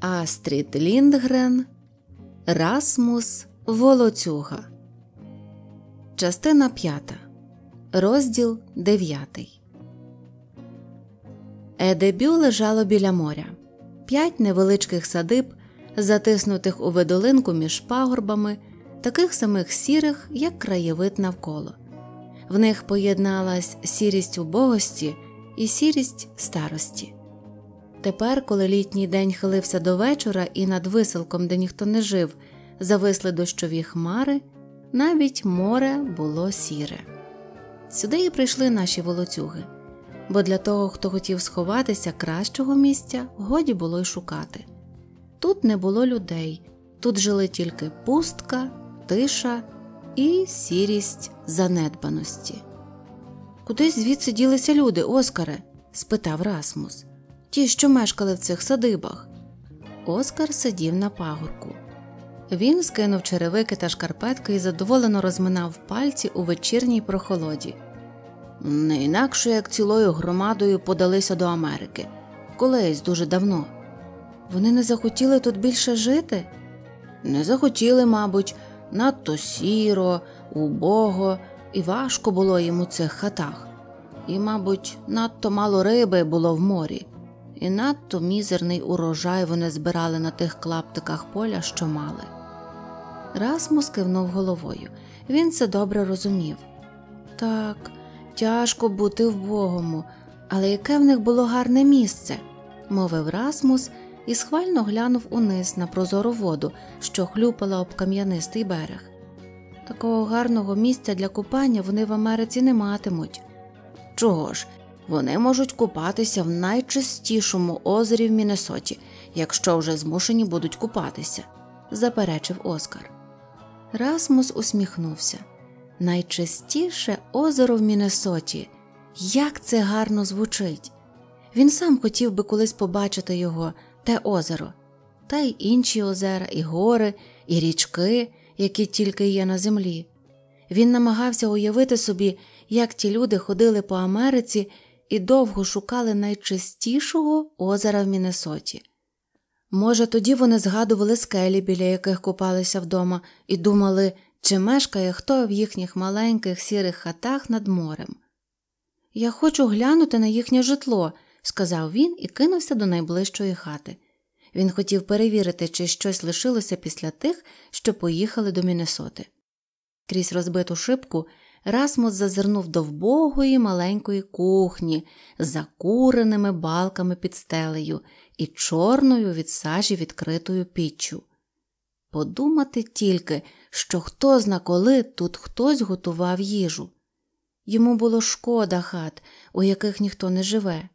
Астрід Ліндгрен, Расмус Волоцюга. Частина п'ята. Розділ дев'ятий. Едебю лежало біля моря. П'ять невеличких садиб, затиснутих у видолинку між пагорбами, таких самих сірих, як краєвид навколо. В них поєдналась сірість убогості і сірість старості. Тепер, коли літній день хилився до вечора і над виселком, де ніхто не жив, зависли дощові хмари, навіть море було сіре. Сюди і прийшли наші волоцюги, бо для того, хто хотів сховатися кращого місця, годі було й шукати. Тут не було людей, тут жили тільки пустка, тиша і сірість занедбаності. Куди звідси ділися люди, Оскаре? спитав Расмус ті, що мешкали в цих садибах. Оскар сидів на пагорку. Він скинув черевики та шкарпетки і задоволено розминав пальці у вечірній прохолоді. Не інакше як цілою громадою подалися до Америки, колись дуже давно. Вони не захотіли тут більше жити? Не захотіли, мабуть, надто сіро, убого, і важко було їм у цих хатах, і, мабуть, надто мало риби було в морі, і надто мізерний урожай вони збирали на тих клаптиках поля, що мали. Расмус кивнув головою. Він це добре розумів. Так, тяжко бути в богому, але яке в них було гарне місце, мовив Расмус і схвально глянув униз на прозору воду, що хлюпала об кам'янистий берег. Такого гарного місця для купання вони в Америці не матимуть. Чого ж, вони можуть купатися в найчистішому озері в Міннесоті, якщо вже змушені будуть купатися, заперечив Оскар. Расмус усміхнувся. Найчистіше озеро в Міннесоті. Як це гарно звучить! Він сам хотів би колись побачити його, те озеро, та й інші озера, і гори, і річки, які тільки є на землі. Він намагався уявити собі, як ті люди ходили по Америці і довго шукали найчистішого озера в Міннесоті. Може, тоді вони згадували скелі, біля яких купалися вдома, і думали, чи мешкає хто в їхніх маленьких сірих хатах над морем. Я хочу глянути на їхнє житло, сказав він і кинувся до найближчої хати. Він хотів перевірити, чи щось лишилося після тих, що поїхали до Міннесоти. Крізь розбиту шибку Расмус зазирнув до вбогої маленької кухні з закуреними балками під стелею і чорною від сажі відкритою піччю. Подумати тільки, що хто зна коли тут хтось готував їжу. Йому було шкода хат, у яких ніхто не живе.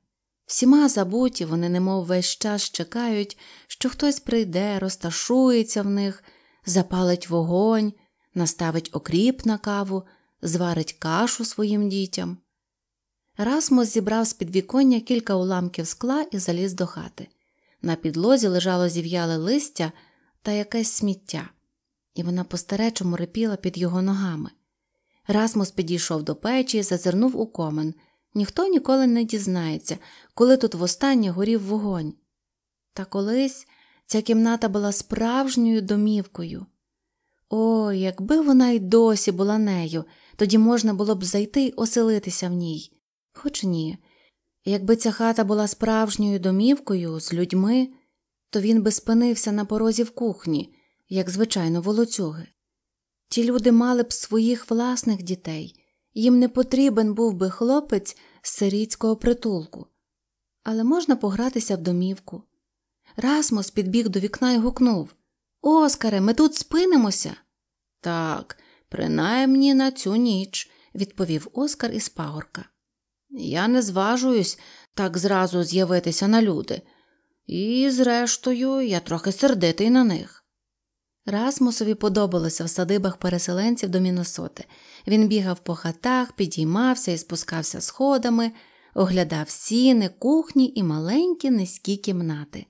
Всіма забуті вони немов весь час чекають, що хтось прийде, розташується в них, запалить вогонь, наставить окріп на каву зварить кашу своїм дітям. Расмус зібрав з підвіконня кілька уламків скла і заліз до хати. На підлозі лежало зів'яле листя та якесь сміття, і вона по-старечому репіла під його ногами. Расмус підійшов до печі і зазирнув у комен. Ніхто ніколи не дізнається, коли тут востаннє горів вогонь. Та колись ця кімната була справжньою домівкою. О, якби вона й досі була нею, тоді можна було б зайти й оселитися в ній. Хоч ні. Якби ця хата була справжньою домівкою з людьми, то він би спинився на порозі в кухні, як звичайно, волоцюги. Ті люди мали б своїх власних дітей, їм не потрібен був би хлопець з сирійського притулку, але можна погратися в домівку. Расмус підбіг до вікна і гукнув Оскаре, ми тут спинимося. Так, Принаймні на цю ніч, відповів Оскар із пагорка. Я не зважуюсь так зразу з'явитися на люди, і, зрештою, я трохи сердитий на них. Расмусові подобалося в садибах переселенців до Міносоти. Він бігав по хатах, підіймався і спускався сходами, оглядав сіни, кухні і маленькі низькі кімнати.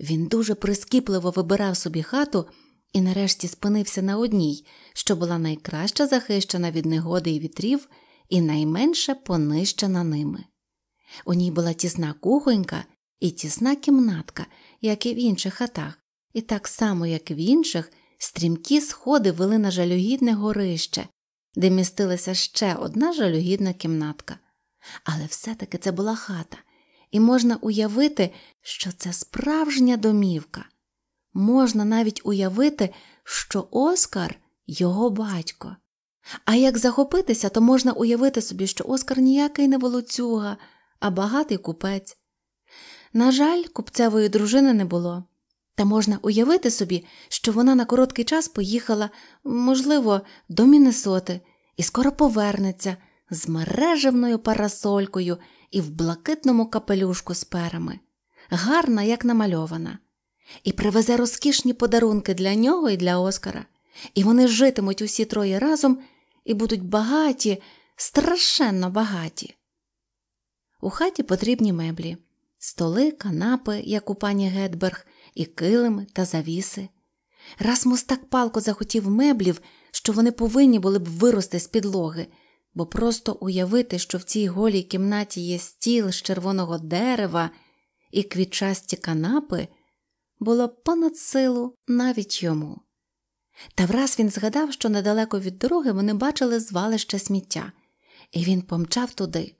Він дуже прискіпливо вибирав собі хату, і нарешті спинився на одній, що була найкраще захищена від негоди і вітрів і найменше понищена ними. У ній була тісна кухонька і тісна кімнатка, як і в інших хатах, і так само, як в інших, стрімкі сходи вели на жалюгідне горище, де містилася ще одна жалюгідна кімнатка. Але все-таки це була хата, і можна уявити, що це справжня домівка можна навіть уявити, що Оскар його батько. А як захопитися, то можна уявити собі, що Оскар ніякий не волоцюга, а багатий купець. На жаль, купцевої дружини не було, та можна уявити собі, що вона на короткий час поїхала, можливо, до Міннесоти і скоро повернеться з мережевною парасолькою і в блакитному капелюшку з перами, гарна, як намальована і привезе розкішні подарунки для нього і для Оскара, і вони житимуть усі троє разом і будуть багаті, страшенно багаті. У хаті потрібні меблі, столи, канапи, як у пані Гетберг, і килими та завіси. Расмус так палко захотів меблів, що вони повинні були б вирости з підлоги, бо просто уявити, що в цій голій кімнаті є стіл з червоного дерева і квітчасті канапи, було понад силу навіть йому. Та враз він згадав, що недалеко від дороги вони бачили звалище сміття, і він помчав туди.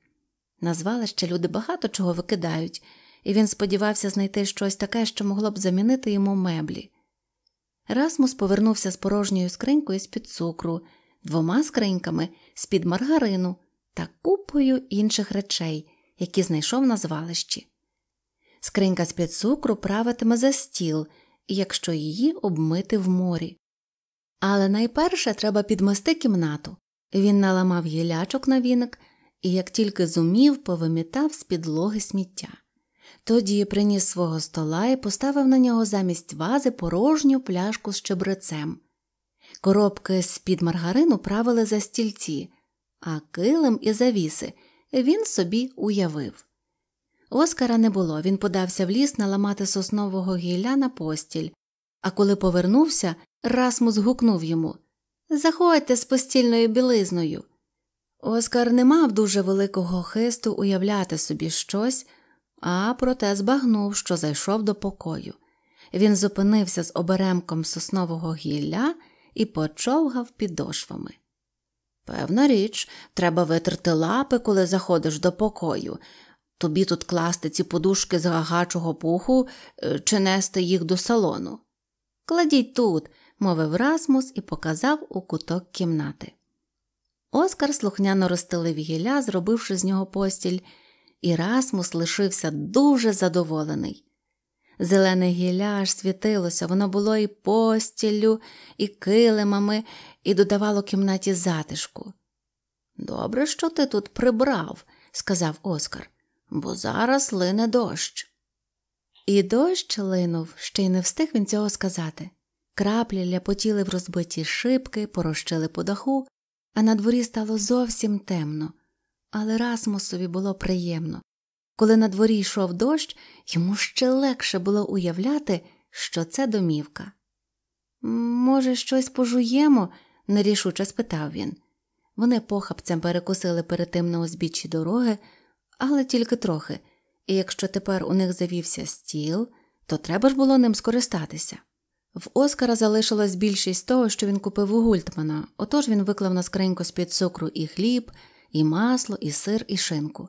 На звалище люди багато чого викидають, і він сподівався знайти щось таке, що могло б замінити йому меблі. Расмус повернувся з порожньою скринькою з під цукру, двома скриньками з під маргарину та купою інших речей, які знайшов на звалищі. Скринька з під цукру правитиме за стіл, якщо її обмити в морі. Але найперше треба підмести кімнату. Він наламав гілячок на віник і, як тільки зумів, повимітав з підлоги сміття. Тоді приніс свого стола і поставив на нього замість вази порожню пляшку з чебрецем. Коробки з під маргарину правили за стільці, а килим і завіси він собі уявив. Оскара не було, він подався в ліс наламати соснового гілля на постіль, а коли повернувся, Расмус гукнув йому Заходьте з постільною білизною. Оскар не мав дуже великого хисту уявляти собі щось, а проте збагнув, що зайшов до покою. Він зупинився з оберемком соснового гілля і почовгав підошвами. Певна річ, треба витерти лапи, коли заходиш до покою, Тобі тут класти ці подушки з гагачого пуху е, чи нести їх до салону. Кладіть тут, мовив Расмус і показав у куток кімнати. Оскар слухняно розстелив гіля, зробивши з нього постіль, і Расмус лишився дуже задоволений. Зелене гілля аж світилося, воно було і постіллю, і килимами, і додавало кімнаті затишку. Добре, що ти тут прибрав, сказав Оскар бо зараз лине дощ. І дощ линув, ще й не встиг він цього сказати. Краплі ляпотіли в розбиті шибки, порощили по даху, а на дворі стало зовсім темно, але Расмусові було приємно. Коли на дворі йшов дощ, йому ще легше було уявляти, що це домівка. Може, щось пожуємо? нерішуче спитав він. Вони похапцем перекусили перед тим на узбіччі дороги але тільки трохи, і якщо тепер у них завівся стіл, то треба ж було ним скористатися. В Оскара залишилась більшість того, що він купив у Гультмана, отож він виклав на скриньку з під цукру і хліб, і масло, і сир, і шинку.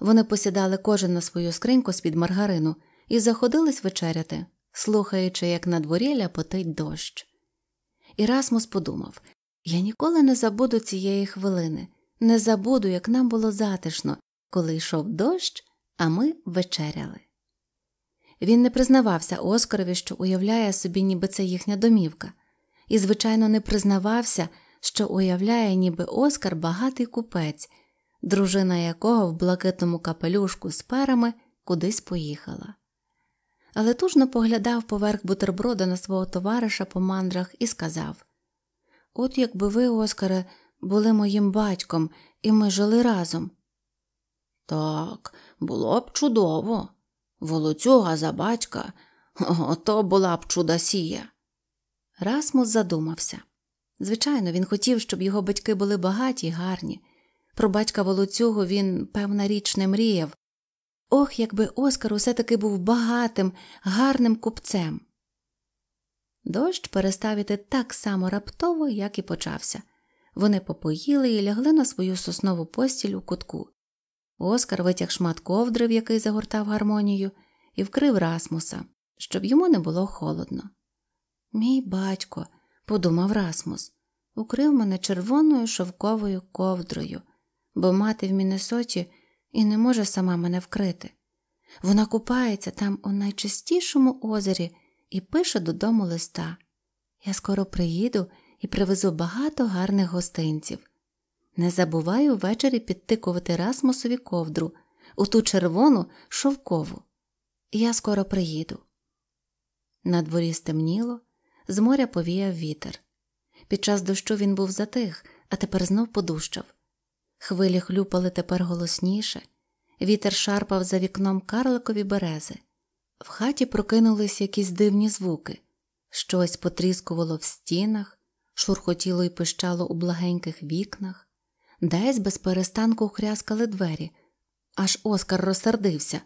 Вони посідали кожен на свою скриньку з під маргарину і заходились вечеряти, слухаючи, як на дворі ляпотить дощ. Ірасмус подумав я ніколи не забуду цієї хвилини, не забуду, як нам було затишно, коли йшов дощ, а ми вечеряли. Він не признавався Оскарові, що уявляє собі, ніби це їхня домівка, і, звичайно, не признавався, що уявляє, ніби Оскар багатий купець, дружина якого в блакитному капелюшку з перами кудись поїхала. Але тужно поглядав поверх бутерброда на свого товариша по мандрах і сказав От якби ви, Оскаре, були моїм батьком, і ми жили разом, так, було б чудово. Волоцюга за батька, ото була б чудасія. Расмус задумався. Звичайно, він хотів, щоб його батьки були багаті й гарні. Про батька волоцюгу він, певна річ, не мріяв. Ох, якби Оскар усе таки був багатим, гарним купцем. Дощ перестав іти так само раптово, як і почався. Вони попоїли і лягли на свою соснову постіль у кутку. Оскар витяг шмат ковдри, в який загортав гармонію, і вкрив Расмуса, щоб йому не було холодно. Мій батько, подумав Расмус, укрив мене червоною шовковою ковдрою, бо мати в Міннесоті і не може сама мене вкрити. Вона купається там у найчистішому озері і пише додому листа. Я скоро приїду і привезу багато гарних гостинців. Не забуваю ввечері підтикувати Расмусові ковдру, у ту червону шовкову. Я скоро приїду. На дворі стемніло, з моря повіяв вітер. Під час дощу він був затих, а тепер знов подущав. Хвилі хлюпали тепер голосніше, вітер шарпав за вікном карликові берези. В хаті прокинулись якісь дивні звуки, щось потріскувало в стінах, шурхотіло і пищало у благеньких вікнах десь без перестанку хряскали двері. Аж Оскар розсердився.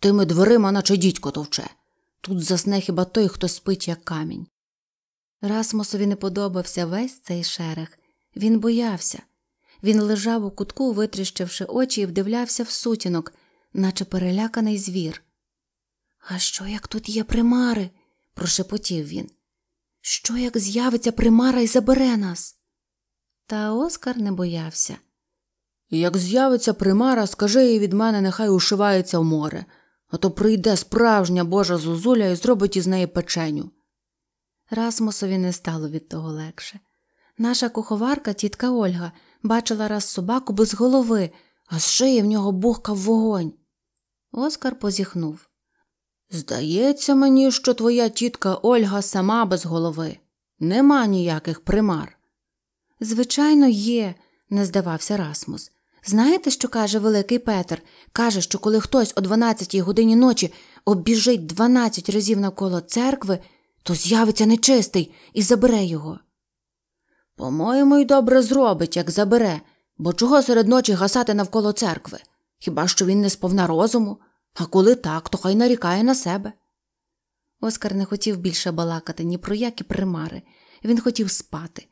Тими дверима, наче дідько товче. Тут засне хіба той, хто спить, як камінь. Расмусові не подобався весь цей шерех. Він боявся. Він лежав у кутку, витріщивши очі, і вдивлявся в сутінок, наче переляканий звір. А що, як тут є примари? прошепотів він. Що як з'явиться примара і забере нас? Та Оскар не боявся. Як з'явиться примара, скажи їй від мене, нехай ушивається в море, а то прийде справжня божа зозуля і зробить із неї печеню. Расмусові не стало від того легше. Наша куховарка, тітка Ольга, бачила раз собаку без голови, а з шиї в нього бухкав вогонь. Оскар позіхнув. Здається мені, що твоя тітка Ольга сама без голови. Нема ніяких примар. Звичайно, є, не здавався Расмус. Знаєте, що каже великий Петр Каже, що коли хтось о 12 годині ночі оббіжить 12 разів навколо церкви, то з'явиться нечистий і забере його. По моєму, й добре зробить, як забере, бо чого серед ночі гасати навколо церкви? Хіба що він не сповна розуму, а коли так, то хай нарікає на себе. Оскар не хотів більше балакати ні про які примари, він хотів спати.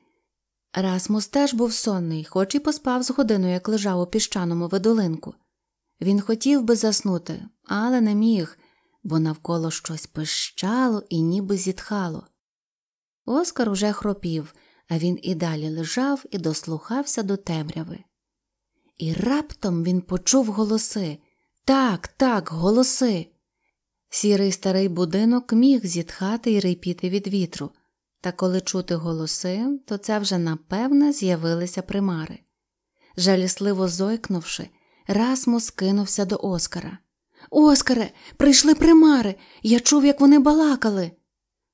Расмус теж був сонний, хоч і поспав з годину, як лежав у піщаному видолинку. Він хотів би заснути, але не міг, бо навколо щось пищало і ніби зітхало. Оскар уже хропів, а він і далі лежав і дослухався до темряви. І раптом він почув голоси так, так, голоси. Сірий старий будинок міг зітхати і рипіти від вітру. Та коли чути голоси, то це вже напевне з'явилися примари. Жалісливо зойкнувши, Расмус кинувся до Оскара. Оскаре, прийшли примари. Я чув, як вони балакали.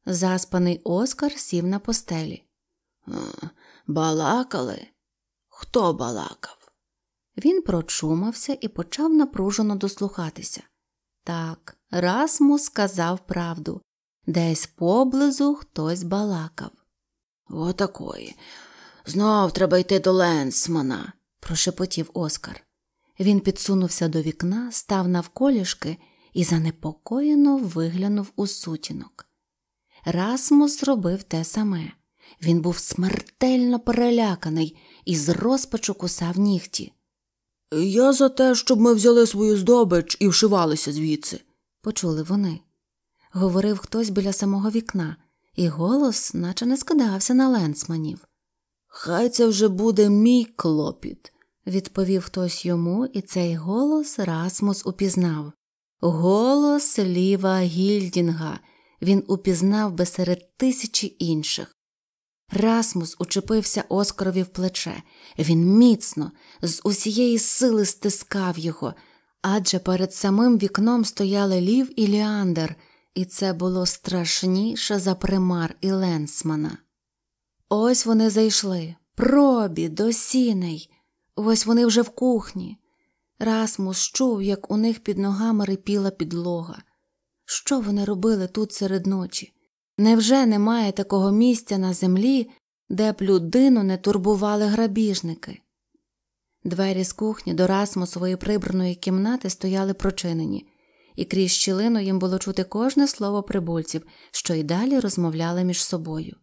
Заспаний Оскар сів на постелі. «Е, балакали? Хто балакав? Він прочумався і почав напружено дослухатися. Так, Расмус сказав правду. Десь поблизу хтось балакав. Отакої. Знов треба йти до Ленсмана, прошепотів Оскар. Він підсунувся до вікна, став навколішки і занепокоєно виглянув у сутінок. Расмус робив те саме. Він був смертельно переляканий і з розпачу кусав нігті. Я за те, щоб ми взяли свою здобич і вшивалися звідси, почули вони говорив хтось біля самого вікна, і голос, наче не скидався на ленсманів. Хай це вже буде мій клопіт, відповів хтось йому, і цей голос Расмус упізнав. Голос ліва Гільдінга. Він упізнав би серед тисячі інших. Расмус учепився Оскарові в плече, він міцно, з усієї сили стискав його, адже перед самим вікном стояли лів і Ліандер, і це було страшніше за примар і Ленсмана. Ось вони зайшли. Пробі до сіней. Ось вони вже в кухні. Расмус чув, як у них під ногами рипіла підлога. Що вони робили тут серед ночі? Невже немає такого місця на землі, де б людину не турбували грабіжники? Двері з кухні до Расмусової прибраної кімнати стояли прочинені і крізь щілину їм було чути кожне слово прибульців, що й далі розмовляли між собою.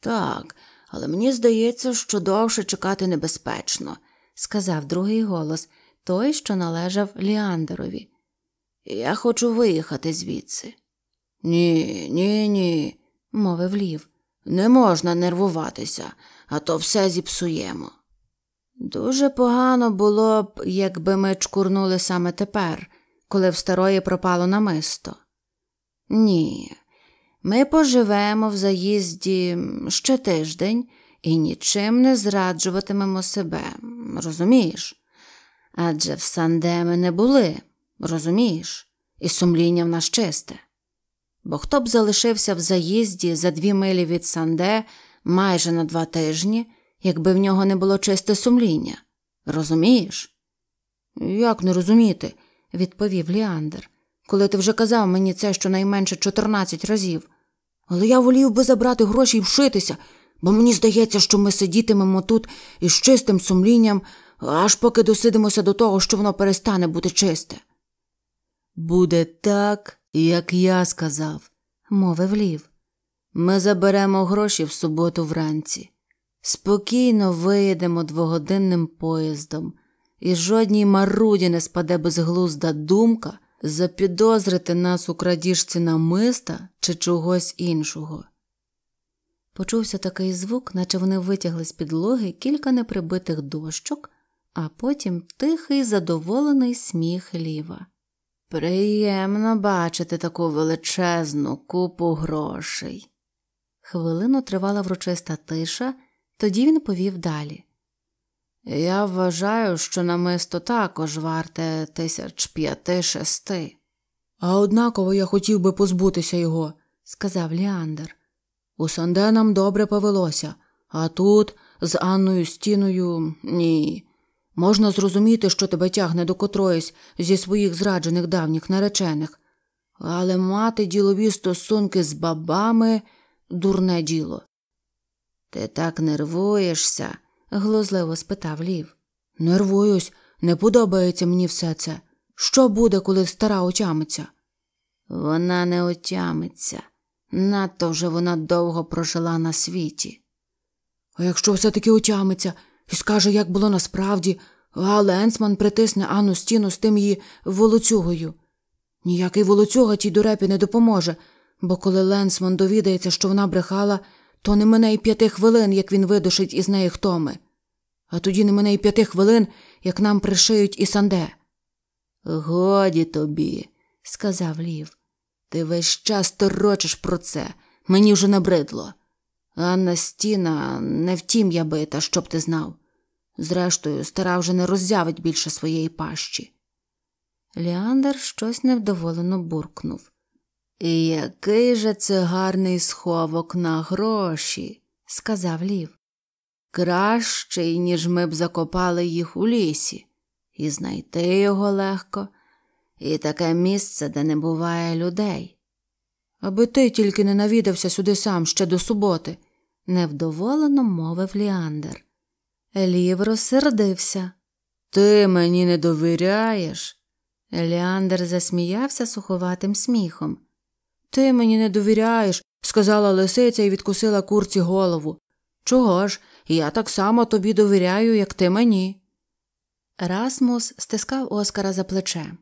Так, але мені здається, що довше чекати небезпечно, сказав другий голос, той, що належав Ліандерові. Я хочу виїхати звідси. Ні, ні, ні, мовив Лів. Не можна нервуватися, а то все зіпсуємо. Дуже погано було б, якби ми чкурнули саме тепер, коли в старої пропало намисто. Ні, ми поживемо в заїзді ще тиждень і нічим не зраджуватимемо себе, розумієш? Адже в Санде ми не були, розумієш, і сумління в нас чисте. Бо хто б залишився в заїзді за дві милі від Санде майже на два тижні, якби в нього не було чисте сумління, розумієш? Як не розуміти? відповів Ліандер, коли ти вже казав мені це щонайменше 14 разів. Але я волів би забрати гроші і вшитися, бо мені здається, що ми сидітимемо тут із чистим сумлінням, аж поки досидимося до того, що воно перестане бути чисте. Буде так, як я сказав, мовив Лів. Ми заберемо гроші в суботу вранці. Спокійно вийдемо двогодинним поїздом, і жодній маруді не спаде безглузда думка запідозрити нас у крадіжці намиста чи чогось іншого. Почувся такий звук, наче вони витягли з підлоги кілька неприбитих дощок, а потім тихий задоволений сміх ліва. Приємно бачити таку величезну купу грошей. Хвилину тривала врочиста тиша, тоді він повів далі. Я вважаю, що намисто також варте тисяч п'яти шести. А однаково я хотів би позбутися його, сказав Ліандер. У Санде нам добре повелося, а тут з Анною стіною ні. Можна зрозуміти, що тебе тягне до котроїсь зі своїх зраджених давніх наречених, але мати ділові стосунки з бабами дурне діло. Ти так нервуєшся глузливо спитав Лів. Нервуюсь, не подобається мені все це. Що буде, коли стара отямиться? Вона не отямиться. Надто вже вона довго прожила на світі. А якщо все-таки отямиться і скаже, як було насправді, а Ленсман притисне Анну стіну з тим її волоцюгою. Ніякий волоцюга тій дурепі не допоможе, бо коли Ленсман довідається, що вона брехала, то не мене й п'яти хвилин, як він видушить із неї хтоми, а тоді не мене й п'яти хвилин, як нам пришиють і санде. Годі тобі, сказав Лів, ти весь час торочиш про це, мені вже набридло. Анна стіна не втім я бита, щоб ти знав. Зрештою, стара вже не роззявить більше своєї пащі. Ліандер щось невдоволено буркнув. І який же це гарний сховок на гроші, сказав лів. Кращий, ніж ми б закопали їх у лісі, і знайти його легко, і таке місце, де не буває людей. Аби ти тільки не навідався сюди сам ще до суботи, невдоволено мовив Ліандер. Лів розсердився. Ти мені не довіряєш. Ліандер засміявся суховатим сміхом. Ти мені не довіряєш, сказала лисиця і відкусила курці голову. Чого ж? Я так само тобі довіряю, як ти мені. Расмус стискав Оскара за плече.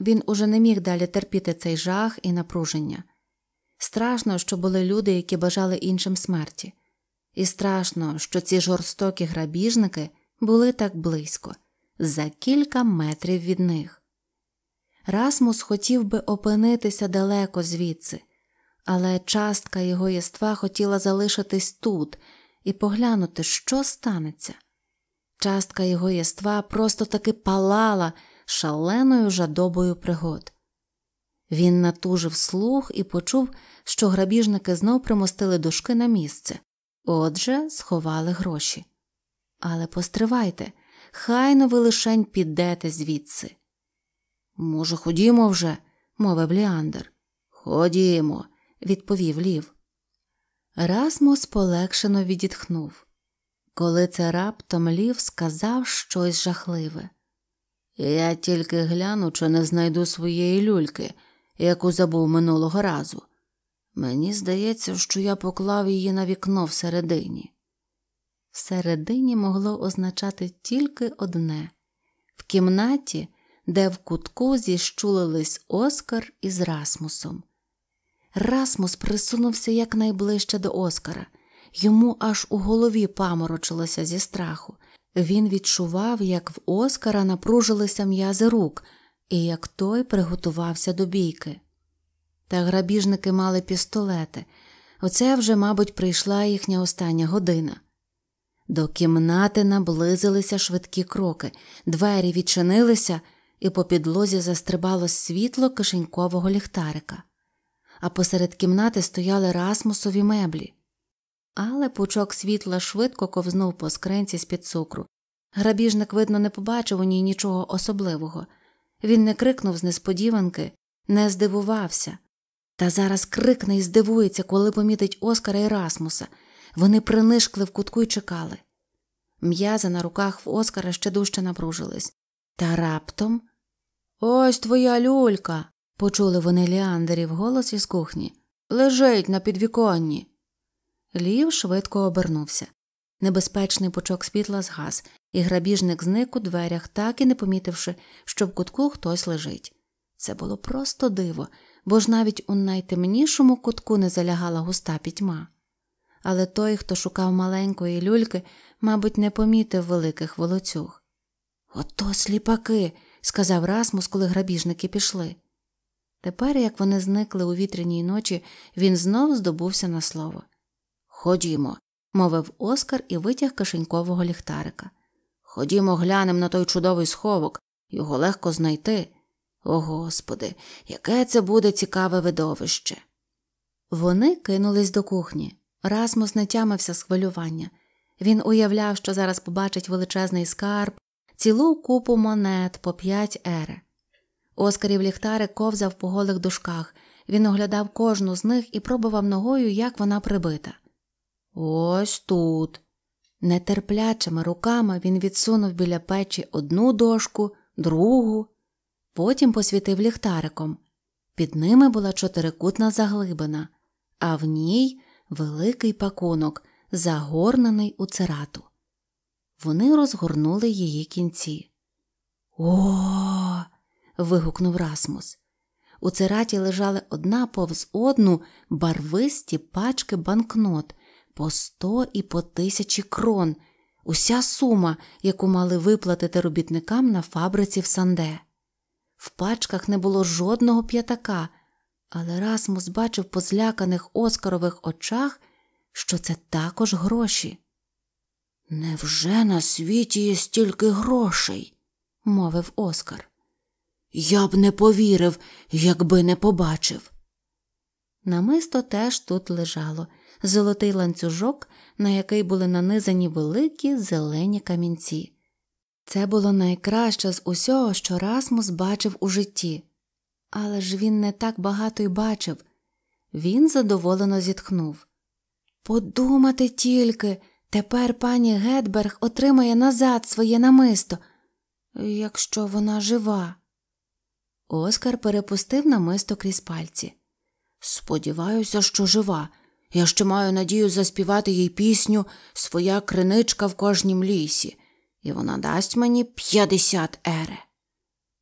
Він уже не міг далі терпіти цей жах і напруження. Страшно, що були люди, які бажали іншим смерті, і страшно, що ці жорстокі грабіжники були так близько, за кілька метрів від них. Расмус хотів би опинитися далеко звідси, але частка його єства хотіла залишитись тут і поглянути, що станеться. Частка його єства просто таки палала шаленою жадобою пригод. Він натужив слух і почув, що грабіжники знов примостили дошки на місце, отже, сховали гроші. Але постривайте, хай но ви лишень підете звідси. Може, ходімо вже, мовив Ліандер. Ходімо, відповів лів. Расмус полегшено відітхнув. Коли це раптом лів сказав щось жахливе. Я тільки гляну, чи не знайду своєї люльки, яку забув минулого разу. Мені здається, що я поклав її на вікно всередині. Всередині могло означати тільки одне в кімнаті, де в кутку зіщулились Оскар із Расмусом. Расмус присунувся якнайближче до Оскара, йому аж у голові паморочилося зі страху. Він відчував, як в Оскара напружилися м'язи рук, і як той приготувався до бійки. Та грабіжники мали пістолети. Оце вже, мабуть, прийшла їхня остання година. До кімнати наблизилися швидкі кроки, двері відчинилися і по підлозі застрибало світло кишенькового ліхтарика, а посеред кімнати стояли расмусові меблі. Але пучок світла швидко ковзнув по скринці з під цукру. Грабіжник, видно, не побачив у ній нічого особливого. Він не крикнув з несподіванки, не здивувався. Та зараз крикне і здивується, коли помітить Оскара і Расмуса. Вони принишкли в кутку й чекали. М'язи на руках в Оскара ще дужче напружились. Та раптом Ось твоя люлька. почули вони Ліандерів голос із кухні. Лежить на підвіконні. Лів швидко обернувся. Небезпечний пучок світла згас, і грабіжник зник у дверях, так і не помітивши, що в кутку хтось лежить. Це було просто диво, бо ж навіть у найтемнішому кутку не залягала густа пітьма. Але той, хто шукав маленької люльки, мабуть, не помітив великих волоцюг. Ото сліпаки, сказав Расмус, коли грабіжники пішли. Тепер, як вони зникли у вітряній ночі, він знов здобувся на слово. Ходімо, мовив Оскар і витяг кишенькового ліхтарика. Ходімо, глянемо на той чудовий сховок, його легко знайти. О господи, яке це буде цікаве видовище. Вони кинулись до кухні. Расмус не тямився з хвилювання. Він уявляв, що зараз побачить величезний скарб, цілу купу монет по п'ять ере. Оскарів ліхтарик ковзав по голих дужках, він оглядав кожну з них і пробував ногою, як вона прибита. Ось тут. Нетерплячими руками він відсунув біля печі одну дошку, другу, потім посвітив ліхтариком. Під ними була чотирикутна заглибина, а в ній великий пакунок, загорнений у цирату. Вони розгорнули її кінці. О. вигукнув Расмус. У цераті лежали одна повз одну барвисті пачки банкнот по сто і по тисячі крон, уся сума, яку мали виплатити робітникам на фабриці в Санде. В пачках не було жодного п'ятака, але Расмус бачив по зляканих оскарових очах, що це також гроші. Невже на світі є стільки грошей? мовив Оскар. Я б не повірив, якби не побачив. Намисто теж тут лежало золотий ланцюжок, на який були нанизані великі зелені камінці. Це було найкраще з усього, що Расмус бачив у житті, але ж він не так багато й бачив. Він задоволено зітхнув. Подумати тільки, Тепер пані Гетберг отримає назад своє намисто, якщо вона жива. Оскар перепустив намисто крізь пальці. Сподіваюся, що жива. Я ще маю надію заспівати їй пісню Своя криничка в кожнім лісі, і вона дасть мені п'ятдесят ере.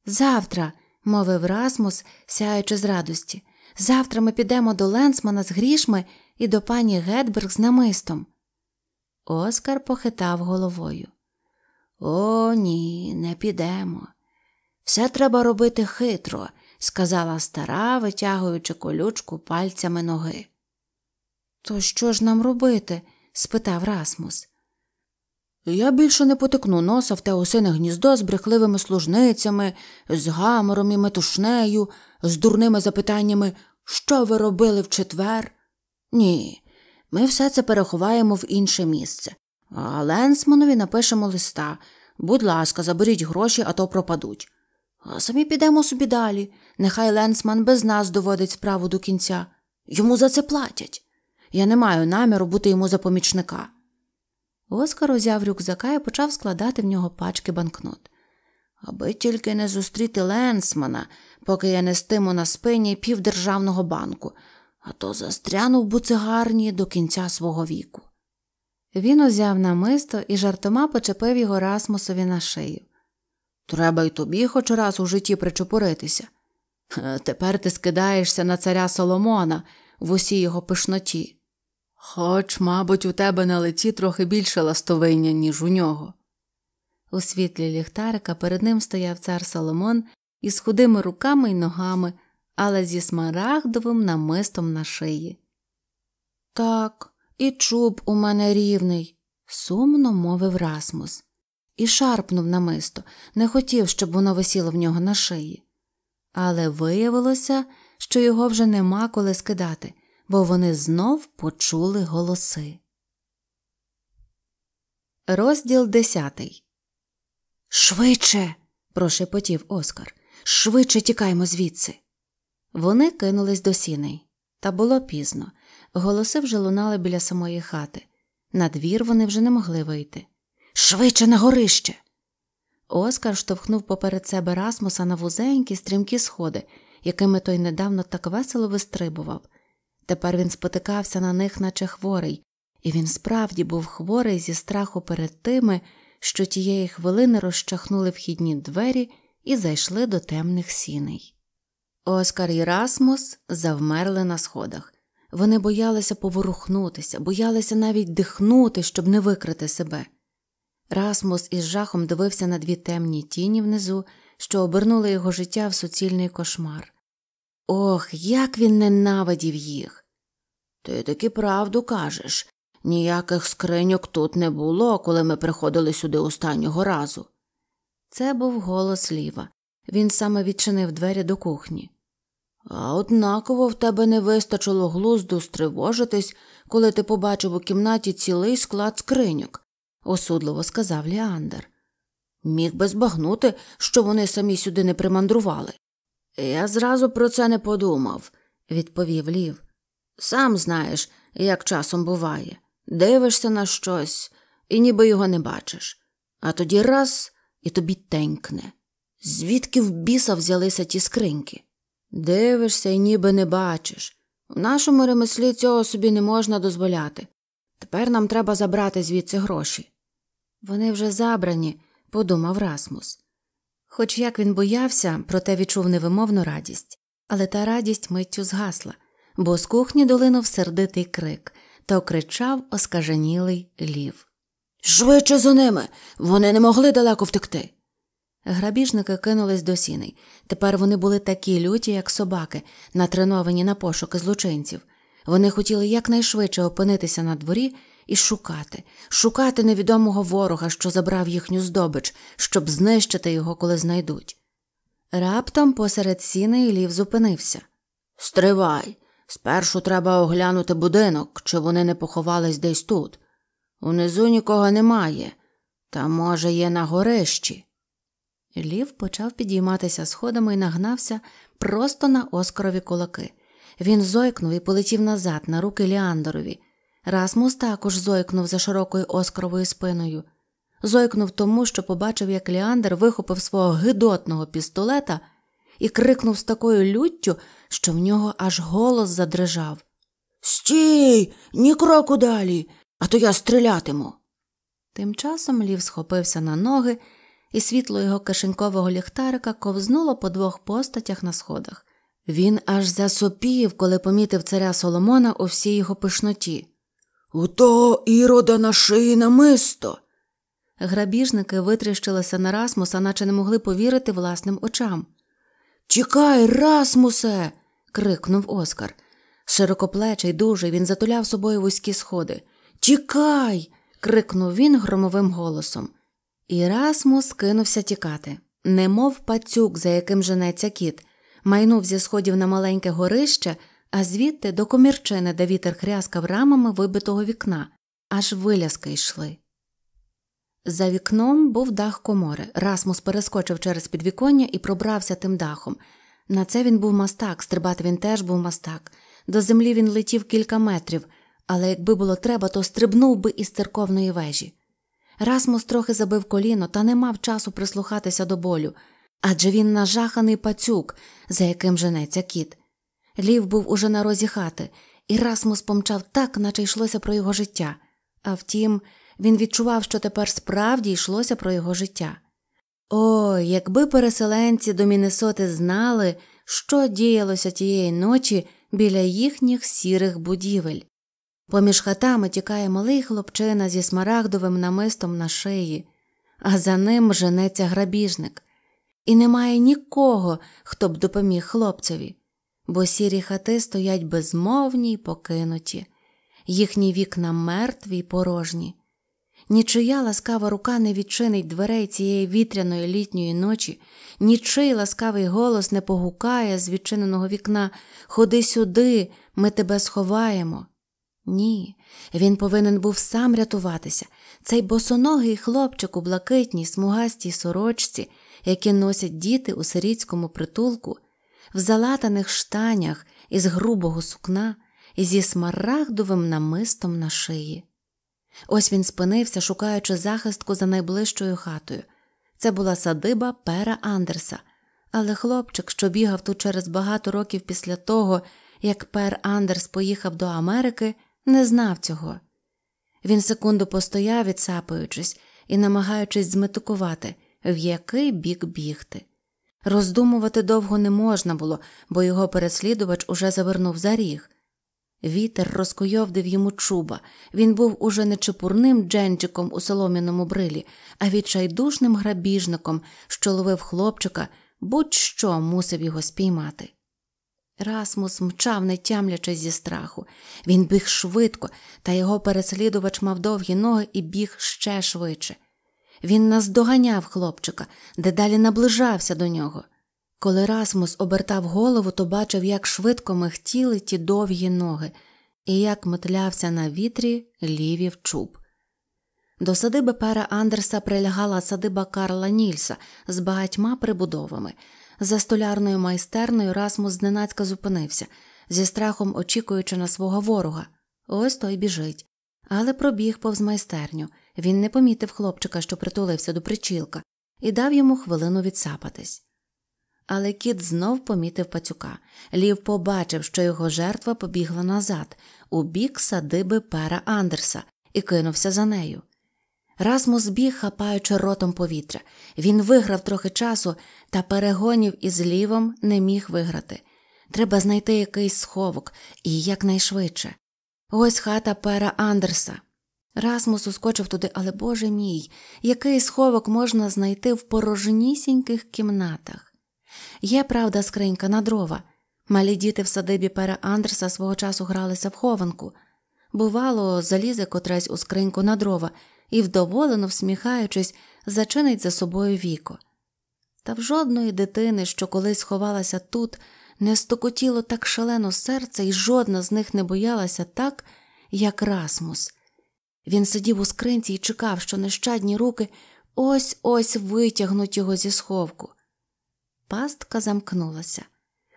Завтра, мовив Расмус, сяючи з радості, завтра ми підемо до Ленсмана з грішми і до пані Гетберг з намистом. Оскар похитав головою. О, ні, не підемо. Все треба робити хитро, сказала стара, витягуючи колючку пальцями ноги. То що ж нам робити? спитав Расмус. Я більше не потикну носа в те осине гніздо з брехливими служницями, з гамором і метушнею, з дурними запитаннями, що ви робили в четвер? Ні, ми все це переховаємо в інше місце. А Ленсманові напишемо листа будь ласка, заберіть гроші, а то пропадуть. А самі підемо собі далі. Нехай Ленсман без нас доводить справу до кінця. Йому за це платять. Я не маю наміру бути йому за помічника. Оскар узяв рюкзака і почав складати в нього пачки банкнот. Аби тільки не зустріти Ленсмана, поки я нестиму на спині півдержавного банку а то застрянув в буцигарні до кінця свого віку. Він узяв намисто і жартома почепив його Расмусові на шию. Треба й тобі хоч раз у житті причепуритися. Е, тепер ти скидаєшся на царя Соломона в усій його пишноті. Хоч, мабуть, у тебе на лиці трохи більше ластовиння, ніж у нього. У світлі ліхтарика перед ним стояв цар Соломон із худими руками й ногами але зі смарагдовим намистом на шиї. Так, і чуб у мене рівний, сумно мовив Расмус, і шарпнув намисто, не хотів, щоб воно висіло в нього на шиї. Але виявилося, що його вже нема коли скидати, бо вони знов почули голоси. Розділ десятий. Швидше. прошепотів Оскар. Швидше тікаємо звідси. Вони кинулись до сіней, та було пізно. Голоси вже лунали біля самої хати. На двір вони вже не могли вийти. Швидше на горище. Оскар штовхнув поперед себе Расмуса на вузенькі стрімкі сходи, якими той недавно так весело вистрибував. Тепер він спотикався на них, наче хворий, і він справді був хворий зі страху перед тими, що тієї хвилини розчахнули вхідні двері і зайшли до темних сіней. Оскар і Расмус завмерли на сходах. Вони боялися поворухнутися, боялися навіть дихнути, щоб не викрити себе. Расмус із жахом дивився на дві темні тіні внизу, що обернули його життя в суцільний кошмар. Ох, як він ненавидів їх. Ти таки правду кажеш ніяких скриньок тут не було, коли ми приходили сюди останнього разу. Це був голос ліва. Він саме відчинив двері до кухні. А однаково в тебе не вистачило глузду стривожитись, коли ти побачив у кімнаті цілий склад скриньок, осудливо сказав Ліандер. Міг би збагнути, що вони самі сюди не примандрували. Я зразу про це не подумав, відповів Лів. Сам знаєш, як часом буває. Дивишся на щось і ніби його не бачиш. А тоді раз і тобі тенькне. Звідки в біса взялися ті скриньки? Дивишся і ніби не бачиш. В нашому ремеслі цього собі не можна дозволяти. Тепер нам треба забрати звідси гроші. Вони вже забрані, подумав Расмус. Хоч як він боявся, проте відчув невимовну радість, але та радість миттю згасла, бо з кухні долинув сердитий крик та кричав оскаженілий лів. Швидше за ними. Вони не могли далеко втекти. Грабіжники кинулись до сіней. Тепер вони були такі люті, як собаки, натреновані на пошуки злочинців. Вони хотіли якнайшвидше опинитися на дворі і шукати, шукати невідомого ворога, що забрав їхню здобич, щоб знищити його, коли знайдуть. Раптом посеред сіни Лів зупинився. Стривай. Спершу треба оглянути будинок, чи вони не поховались десь тут. Унизу нікого немає, та, може, є на горищі. Лів почав підійматися сходами і нагнався просто на оскарові кулаки. Він зойкнув і полетів назад на руки Ліандорові. Расмус також зойкнув за широкою оскаровою спиною. Зойкнув тому, що побачив, як Ліандер вихопив свого гидотного пістолета і крикнув з такою люттю, що в нього аж голос задрижав. Стій, ні кроку далі, а то я стрілятиму. Тим часом Лів схопився на ноги і світло його кишенькового ліхтарика ковзнуло по двох постатях на сходах. Він аж засопів, коли помітив царя Соломона у всій його пишноті. Уто ірода на шиї намисто. Грабіжники витріщилися на Расмуса, наче не могли повірити власним очам. Чекай, Расмусе. крикнув Оскар. Широкоплечий, дуже, він затуляв собою вузькі сходи. Чекай. крикнув він громовим голосом. Ірасмус кинувся тікати, немов пацюк, за яким женеться кіт, майнув зі сходів на маленьке горище, а звідти до комірчини, де вітер хряскав рамами вибитого вікна, аж виляски йшли. За вікном був дах комори. Расмус перескочив через підвіконня і пробрався тим дахом. На це він був мастак, стрибати він теж був мастак. До землі він летів кілька метрів, але якби було треба, то стрибнув би із церковної вежі. Расмус трохи забив коліно та не мав часу прислухатися до болю, адже він нажаханий пацюк, за яким женеться кіт. Лів був уже на розі хати, і Расмус помчав так, наче йшлося про його життя. А втім, він відчував, що тепер справді йшлося про його життя. О, якби переселенці до Міннесоти знали, що діялося тієї ночі біля їхніх сірих будівель. Поміж хатами тікає малий хлопчина зі смарагдовим намистом на шиї, а за ним женеться грабіжник. І немає нікого, хто б допоміг хлопцеві, бо сірі хати стоять безмовні й покинуті, їхні вікна мертві й порожні. Нічия ласкава рука не відчинить дверей цієї вітряної літньої ночі, нічий ласкавий голос не погукає з відчиненого вікна Ходи сюди, ми тебе сховаємо. Ні, він повинен був сам рятуватися, цей босоногий хлопчик у блакитній, смугастій сорочці, які носять діти у сирійському притулку, в залатаних штанях із грубого сукна і зі смарагдовим намистом на шиї. Ось він спинився, шукаючи захистку за найближчою хатою. Це була садиба пера Андерса, але хлопчик, що бігав тут через багато років після того, як пер Андерс поїхав до Америки не знав цього. Він секунду постояв, відсапуючись і намагаючись зметикувати, в який бік бігти. Роздумувати довго не можна було, бо його переслідувач уже завернув за ріг. Вітер розкуйовдив йому чуба. Він був уже не чепурним дженчиком у солом'яному брилі, а відчайдушним грабіжником, що ловив хлопчика, будь що мусив його спіймати. Расмус мчав, не тямлячись зі страху. Він біг швидко, та його переслідувач мав довгі ноги і біг ще швидше. Він наздоганяв хлопчика, дедалі наближався до нього. Коли Расмус обертав голову, то бачив, як швидко михтіли ті довгі ноги і як метлявся на вітрі лівів чуб. До садиби пера Андерса прилягала садиба Карла Нільса з багатьма прибудовами, за столярною майстерною Расмус зненацька зупинився, зі страхом очікуючи на свого ворога. Ось той біжить. Але пробіг повз майстерню. Він не помітив хлопчика, що притулився до причілка, і дав йому хвилину відсапатись. Але кіт знов помітив пацюка. Лів побачив, що його жертва побігла назад, у бік садиби пера Андерса, і кинувся за нею. Расмус біг, хапаючи ротом повітря. Він виграв трохи часу, та перегонів із лівом не міг виграти. Треба знайти якийсь сховок і якнайшвидше. Ось хата пера Андерса. Расмус ускочив туди, але боже мій, який сховок можна знайти в порожнісіньких кімнатах. Є, правда, скринька на дрова. Малі діти в садибі пера Андерса свого часу гралися в хованку. Бувало, залізе котресь у скриньку на дрова і, вдоволено всміхаючись, зачинить за собою віко. Та в жодної дитини, що колись ховалася тут, не стокотіло так шалено серце, і жодна з них не боялася так, як Расмус. Він сидів у скринці і чекав, що нещадні руки ось ось витягнуть його зі сховку. Пастка замкнулася.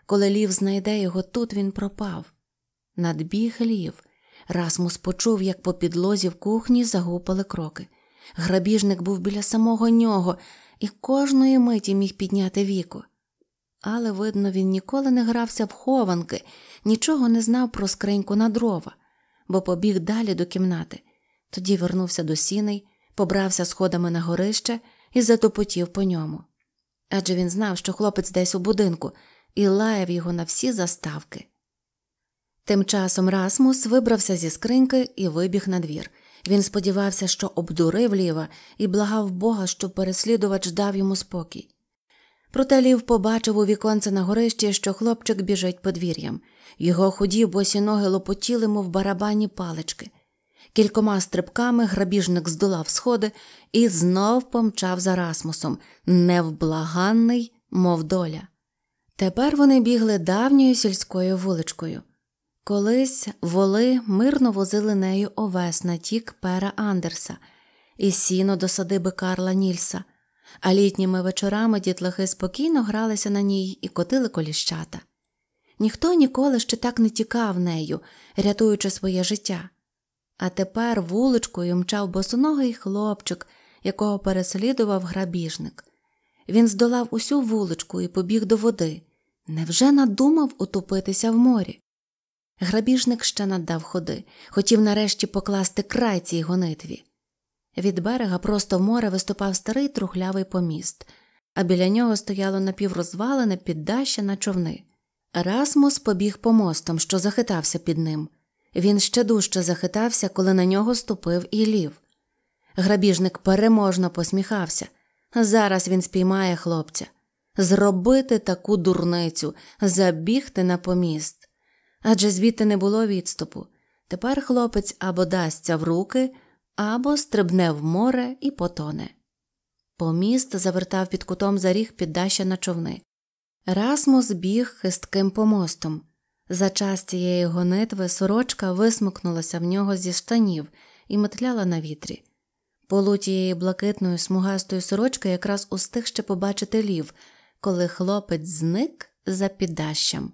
Коли лів знайде його, тут він пропав. Надбіг лів, Расмус почув, як по підлозі в кухні загупали кроки. Грабіжник був біля самого нього і кожної миті міг підняти віку. Але, видно, він ніколи не грався в хованки, нічого не знав про скриньку на дрова, бо побіг далі до кімнати. Тоді вернувся до сіней, побрався сходами на горище і затопотів по ньому. Адже він знав, що хлопець десь у будинку і лаяв його на всі заставки. Тим часом Расмус вибрався зі скриньки і вибіг на двір. Він сподівався, що обдурив ліва, і благав Бога, щоб переслідувач дав йому спокій. Проте лів побачив у віконце на горищі, що хлопчик біжить подвір'ям. Його худі босі ноги лопотіли, мов барабанні палички. Кількома стрибками грабіжник здолав сходи і знов помчав за Расмусом, невблаганний, мов доля. Тепер вони бігли давньою сільською вуличкою. Колись воли мирно возили нею овес на тік пера Андерса і сіно до садиби Карла Нільса, а літніми вечорами дітлахи спокійно гралися на ній і котили коліщата. Ніхто ніколи ще так не тікав нею, рятуючи своє життя. А тепер вуличкою мчав босоногий хлопчик, якого переслідував грабіжник. Він здолав усю вуличку і побіг до води. Невже надумав утопитися в морі? Грабіжник ще надав ходи, хотів нарешті покласти край цій гонитві. Від берега просто в море виступав старий трухлявий поміст, а біля нього стояло напіврозвалене піддаще на човни. Расмус побіг помостом, що захитався під ним. Він ще дужче захитався, коли на нього ступив і лів. Грабіжник переможно посміхався. Зараз він спіймає хлопця. Зробити таку дурницю, забігти на поміст адже звідти не було відступу. Тепер хлопець або дасться в руки, або стрибне в море і потоне. Поміст завертав під кутом за ріг піддаща на човни. Расмус біг хистким помостом. За час цієї гонитви сорочка висмикнулася в нього зі штанів і метляла на вітрі. Полутієї тієї блакитної смугастої сорочки якраз устиг ще побачити лів, коли хлопець зник за піддащем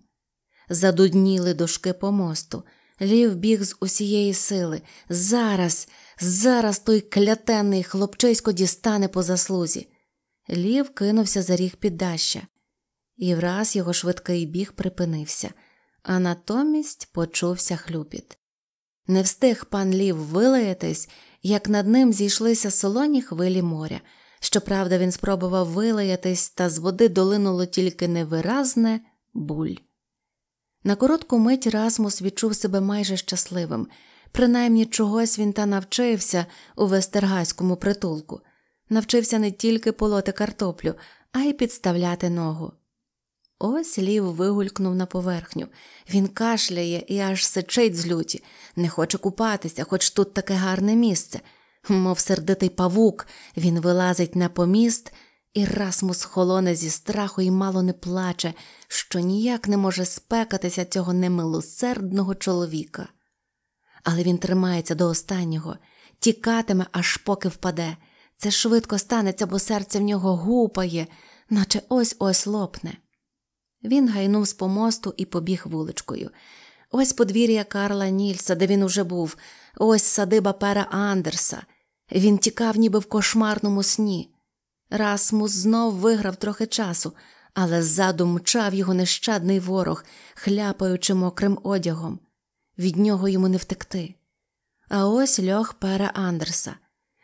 задудніли дошки помосту. Лів біг з усієї сили. Зараз, зараз той клятенний хлопчисько дістане по заслузі. Лів кинувся за ріг піддаща, і враз його швидкий біг припинився, а натомість почувся хлюпіт. Не встиг пан Лів вилаятись, як над ним зійшлися солоні хвилі моря. Щоправда, він спробував вилаятись, та з води долинуло тільки невиразне буль. На коротку мить Расмус відчув себе майже щасливим, принаймні чогось він та навчився у вестергайському притулку, навчився не тільки полоти картоплю, а й підставляти ногу. Ось лів вигулькнув на поверхню. Він кашляє і аж сичить з люті, не хоче купатися, хоч тут таке гарне місце. Мов сердитий павук, він вилазить на поміст і Расмус холоне зі страху і мало не плаче, що ніяк не може спекатися цього немилосердного чоловіка. Але він тримається до останнього, тікатиме, аж поки впаде. Це швидко станеться, бо серце в нього гупає, наче ось ось лопне. Він гайнув з помосту і побіг вуличкою. Ось подвір'я Карла Нільса, де він уже був, ось садиба пера Андерса. Він тікав, ніби в кошмарному сні. Расмус знов виграв трохи часу, але ззаду мчав його нещадний ворог, хляпаючи мокрим одягом. Від нього йому не втекти. А ось льох пера Андерса.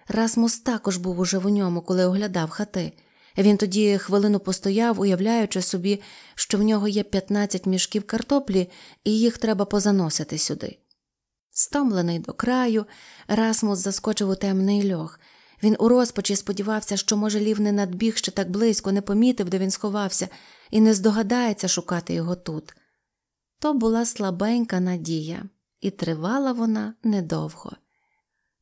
Расмус також був уже в ньому, коли оглядав хати. Він тоді хвилину постояв, уявляючи собі, що в нього є 15 мішків картоплі, і їх треба позаносити сюди. Стомлений до краю, Расмус заскочив у темний льох, він у розпачі сподівався, що, може, лів не надбіг ще так близько, не помітив, де він сховався, і не здогадається шукати його тут. То була слабенька надія, і тривала вона недовго.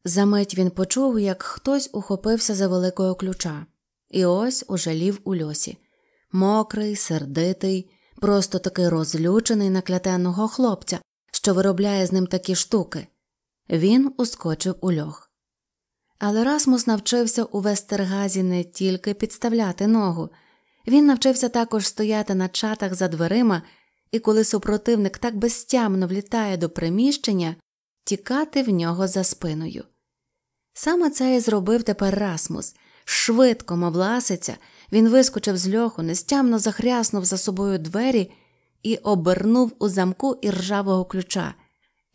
Замить він почув, як хтось ухопився за великого ключа, і ось уже лів у льосі. Мокрий, сердитий, просто такий розлючений на клятенного хлопця, що виробляє з ним такі штуки. Він ускочив у льох. Але Расмус навчився у Вестергазі не тільки підставляти ногу, він навчився також стояти на чатах за дверима, і коли супротивник так безтямно влітає до приміщення, тікати в нього за спиною. Саме це і зробив тепер Расмус. Швидко, мов ласиця, він вискочив з льоху, нестямно захряснув за собою двері і обернув у замку іржавого ключа.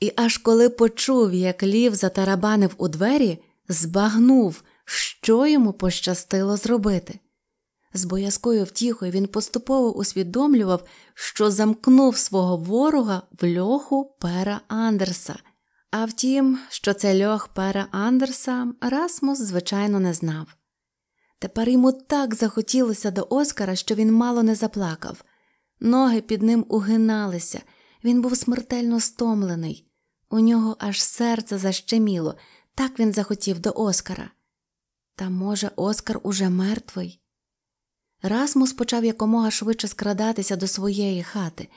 І аж коли почув, як лів затарабанив у двері збагнув, що йому пощастило зробити. З боязкою втіхою він поступово усвідомлював, що замкнув свого ворога в льоху пера Андерса. А втім, що це льох пера Андерса, Расмус, звичайно, не знав. Тепер йому так захотілося до Оскара, що він мало не заплакав. Ноги під ним угиналися, він був смертельно стомлений. У нього аж серце защеміло, так він захотів до Оскара. Та, може, Оскар уже мертвий. Расмус почав якомога швидше скрадатися до своєї хати.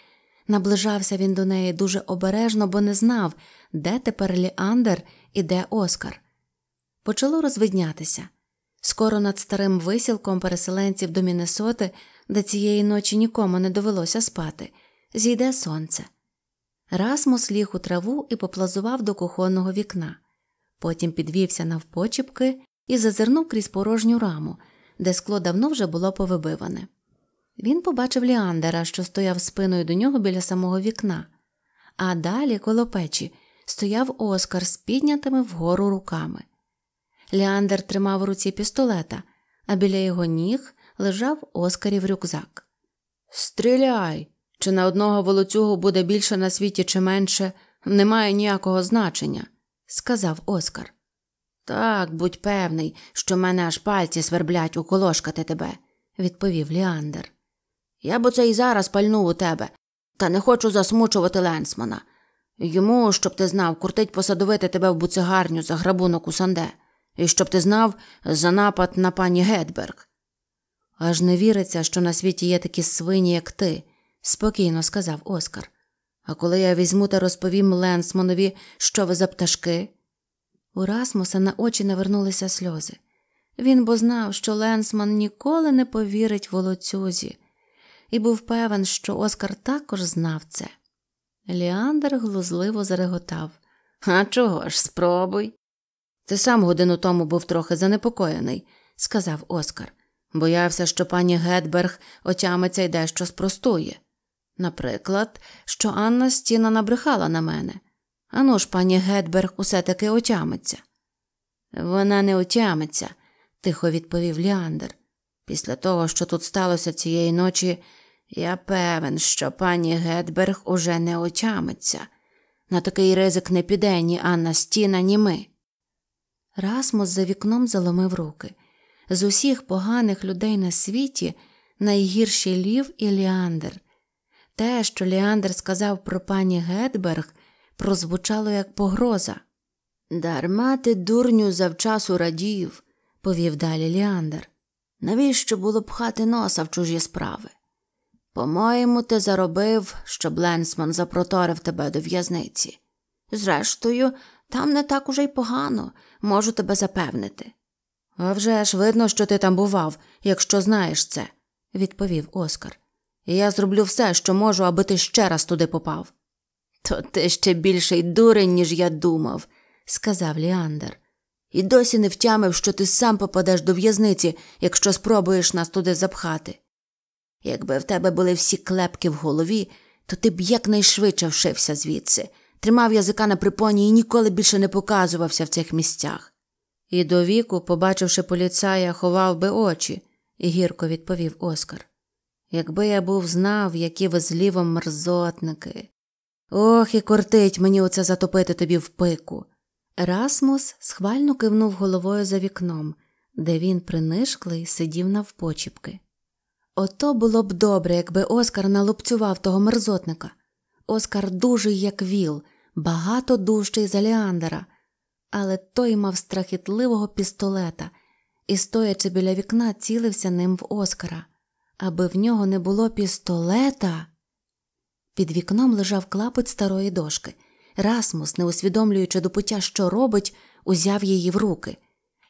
Наближався він до неї дуже обережно, бо не знав, де тепер Ліандер і де Оскар. Почало розвиднятися. Скоро над старим висілком переселенців до Міннесоти, де цієї ночі нікому не довелося спати, зійде сонце. Расмус ліг у траву і поплазував до кухонного вікна. Потім підвівся навпочіпки і зазирнув крізь порожню раму, де скло давно вже було повибиване. Він побачив Ліандера, що стояв спиною до нього біля самого вікна, а далі, коло печі, стояв Оскар з піднятими вгору руками. Ліандер тримав у руці пістолета, а біля його ніг лежав Оскарів рюкзак. Стріляй! Чи на одного волоцюгу буде більше на світі, чи менше, немає ніякого значення сказав Оскар. Так, будь певний, що мене аж пальці сверблять уколошкати тебе, відповів Ліандер. Я б оце і зараз пальнув у тебе, та не хочу засмучувати Ленсмана. Йому, щоб ти знав, куртить посадовити тебе в буцегарню за грабунок у Санде, і щоб ти знав за напад на пані Гетберг. Аж не віриться, що на світі є такі свині, як ти, спокійно сказав Оскар. А коли я візьму та розповім Ленсманові, що ви за пташки. У Расмуса на очі навернулися сльози. Він бо знав, що Ленсман ніколи не повірить волоцюзі, і був певен, що Оскар також знав це. Ліандер глузливо зареготав. А чого ж, спробуй. Ти сам годину тому був трохи занепокоєний, сказав Оскар. Боявся, що пані Гетберг отямиться й дещо спростує. Наприклад, що Анна стіна набрехала на мене. Ану ж, пані Гетберг усе таки отямиться. Вона не отямиться, тихо відповів Ліандер. Після того, що тут сталося цієї ночі, я певен, що пані Гетберг уже не отямиться. На такий ризик не піде ні Анна Стіна, ні ми. Расмус за вікном заломив руки. З усіх поганих людей на світі найгірший лів і Ліандер. Те, що Ліандр сказав про пані Гетберг, прозвучало як погроза. Дарма ти, дурню, завчасу радів, повів далі Ліандр. Навіщо було пхати носа в чужі справи? По-моєму, ти заробив, щоб Ленсман запроторив тебе до в'язниці. Зрештою, там не так уже й погано, можу тебе запевнити. «А вже ж видно, що ти там бував, якщо знаєш це, відповів Оскар і я зроблю все, що можу, аби ти ще раз туди попав. То ти ще більший дурень, ніж я думав, сказав Ліандер, і досі не втямив, що ти сам попадеш до в'язниці, якщо спробуєш нас туди запхати. Якби в тебе були всі клепки в голові, то ти б якнайшвидше вшився звідси, тримав язика на припоні і ніколи більше не показувався в цих місцях. І до віку, побачивши поліцая, ховав би очі, гірко відповів Оскар якби я був знав, які ви з лівом мерзотники. Ох, і кортить мені оце затопити тобі в пику. Расмус схвально кивнув головою за вікном, де він принишклий сидів навпочіпки. Ото було б добре, якби Оскар налупцював того мерзотника. Оскар дужий, як віл, багато дужчий за Ліандера, але той мав страхітливого пістолета і, стоячи біля вікна, цілився ним в Оскара аби в нього не було пістолета. Під вікном лежав клапоть старої дошки. Расмус, не усвідомлюючи до пуття, що робить, узяв її в руки.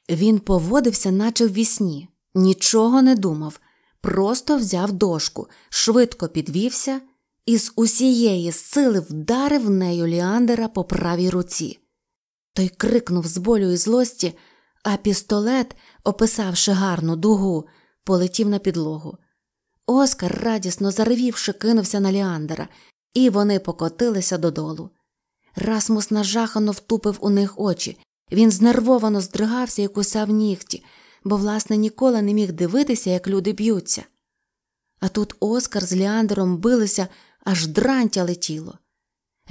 Він поводився, наче в вісні, нічого не думав, просто взяв дошку, швидко підвівся і з усієї сили вдарив нею Ліандера по правій руці. Той крикнув з болю і злості, а пістолет, описавши гарну дугу, полетів на підлогу. Оскар, радісно заревівши, кинувся на Ліандера, і вони покотилися додолу. Расмус нажахано втупив у них очі. Він знервовано здригався і кусав нігті, бо, власне, ніколи не міг дивитися, як люди б'ються. А тут Оскар з Ліандером билися, аж дрантя летіло.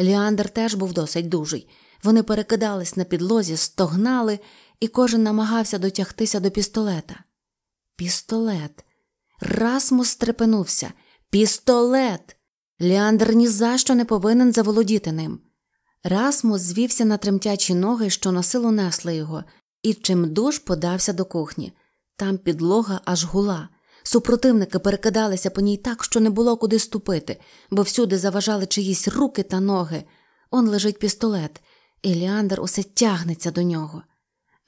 Ліандер теж був досить дужий. Вони перекидались на підлозі, стогнали, і кожен намагався дотягтися до пістолета. Пістолет. Расмус стрепенувся. Пістолет. Ліандр ні за що не повинен заволодіти ним. Расмус звівся на тремтячі ноги, що насилу несли його, і чимдуж подався до кухні. Там підлога аж гула. Супротивники перекидалися по ній так, що не було куди ступити, бо всюди заважали чиїсь руки та ноги. Он лежить пістолет, і Ліандр усе тягнеться до нього.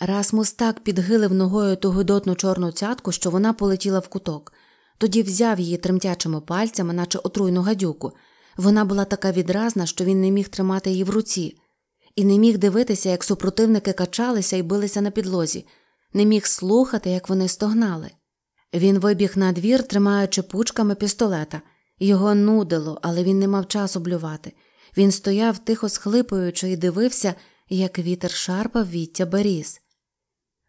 Расмус так підгилив ногою ту гидотну чорну цятку, що вона полетіла в куток тоді взяв її тремтячими пальцями, наче отруйну гадюку. Вона була така відразна, що він не міг тримати її в руці, і не міг дивитися, як супротивники качалися і билися на підлозі, не міг слухати, як вони стогнали. Він вибіг на двір, тримаючи пучками пістолета. Його нудило, але він не мав часу блювати. Він стояв, тихо схлипуючи, і дивився, як вітер шарпав віття беріз.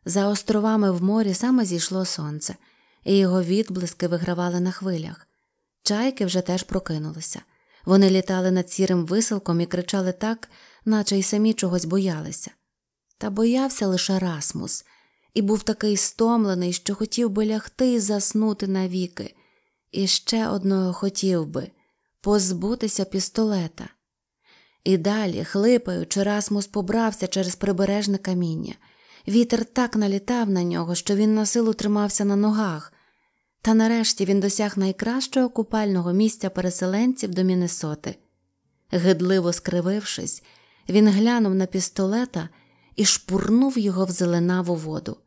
За островами в морі саме зійшло сонце і його відблиски вигравали на хвилях. Чайки вже теж прокинулися. Вони літали над сірим висилком і кричали так, наче й самі чогось боялися. Та боявся лише Расмус, і був такий стомлений, що хотів би лягти і заснути навіки. І ще одного хотів би позбутися пістолета. І далі, хлипаючи, Расмус побрався через прибережне каміння. Вітер так налітав на нього, що він на силу тримався на ногах, та нарешті він досяг найкращого купального місця переселенців до Міннесоти. Гидливо скривившись, він глянув на пістолета і шпурнув його в зеленаву воду.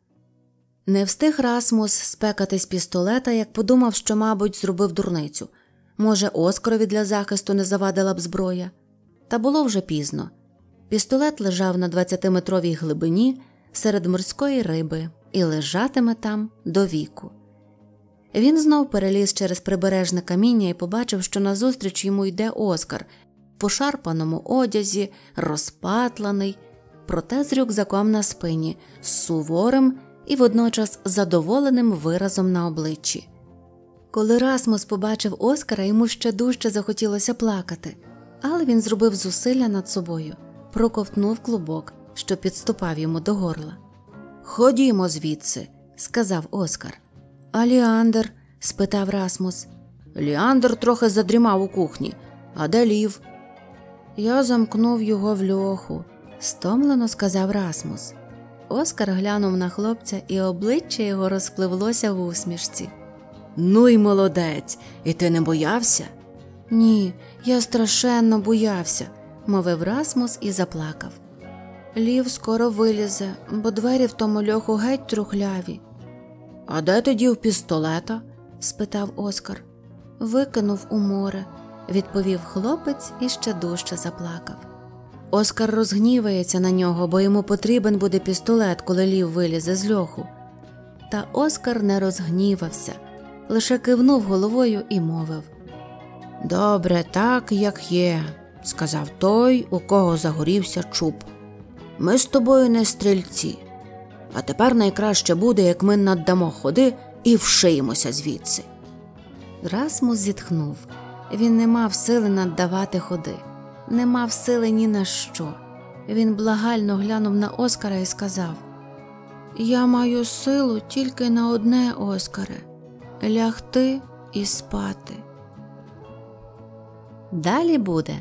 Не встиг Расмус спекати з пістолета, як подумав, що, мабуть, зробив дурницю. Може, оскрові для захисту не завадила б зброя. Та було вже пізно. Пістолет лежав на 20-метровій глибині серед морської риби і лежатиме там до віку. Він знов переліз через прибережне каміння і побачив, що назустріч йому йде Оскар в пошарпаному одязі, розпатлений, проте з рюкзаком на спині, з суворим і водночас задоволеним виразом на обличчі. Коли Расмус побачив Оскара, йому ще дужче захотілося плакати, але він зробив зусилля над собою, проковтнув клубок що підступав йому до горла. Ходімо звідси, сказав Оскар. А Ліандр? спитав Расмус. Ліандр трохи задрімав у кухні, а де лів? Я замкнув його в льоху, стомлено сказав Расмус. Оскар глянув на хлопця, і обличчя його розпливлося в усмішці. Ну й молодець, і ти не боявся? Ні, я страшенно боявся, мовив Расмус і заплакав. Лів скоро вилізе, бо двері в тому льоху геть трухляві. А де ти дів пістолета? спитав Оскар. Викинув у море, відповів хлопець і ще дужче заплакав. Оскар розгнівається на нього, бо йому потрібен буде пістолет, коли лів вилізе з льоху. Та Оскар не розгнівався, лише кивнув головою і мовив Добре, так, як є, сказав той, у кого загорівся чуб ми з тобою не стрільці. А тепер найкраще буде, як ми наддамо ходи і вшиємося звідси. Расмус зітхнув. Він не мав сили наддавати ходи, не мав сили ні на що. Він благально глянув на Оскара і сказав: Я маю силу тільки на одне, Оскаре лягти і спати. Далі буде.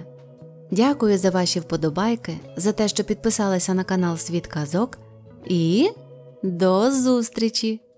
Дякую за ваші вподобайки, за те, що підписалися на канал Світ Казок, і до зустрічі!